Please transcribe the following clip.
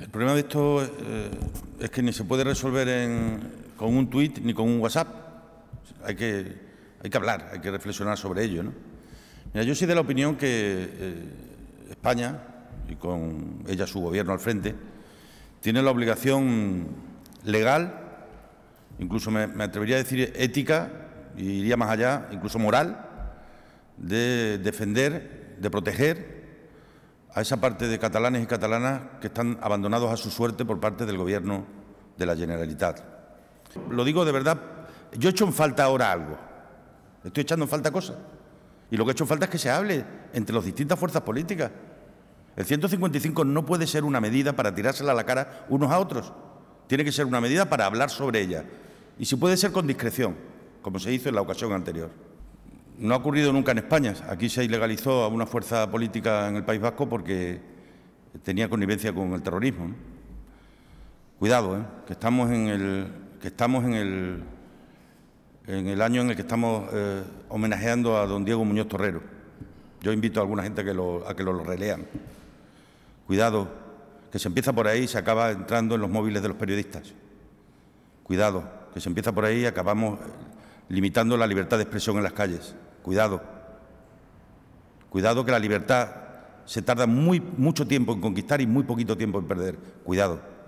El problema de esto eh, es que ni se puede resolver con un tuit ni con un WhatsApp. Hay que, hay que hablar, hay que reflexionar sobre ello. yo soy de la opinión que eh, España, y con ella su gobierno al frente, tiene la obligación legal, incluso me, me atrevería a decir ética, y iría más allá, incluso moral, de defender, de proteger a esa parte de catalanes y catalanas que están abandonados a su suerte por parte del Gobierno de la Generalitat. Lo digo de verdad, yo echo en falta ahora algo, estoy echando en falta cosas. Y lo que he hecho en falta es que se hable entre las distintas fuerzas políticas. El 155 no puede ser una medida para tirársela a la cara unos a otros. Tiene que ser una medida para hablar sobre ella. Y si puede ser con discreción, como se hizo en la ocasión anterior. No ha ocurrido nunca en España. Aquí se ilegalizó a una fuerza política en el País Vasco porque tenía connivencia con el terrorismo. Cuidado, ¿eh? que estamos en el que estamos en el en el año en el que estamos eh, homenajeando a don Diego Muñoz Torrero. Yo invito a alguna gente a que lo, a que lo relean. Cuidado, que se empieza por ahí y se acaba entrando en los móviles de los periodistas. Cuidado, que se empieza por ahí y acabamos limitando la libertad de expresión en las calles. Cuidado. Cuidado que la libertad se tarda muy, mucho tiempo en conquistar y muy poquito tiempo en perder. Cuidado.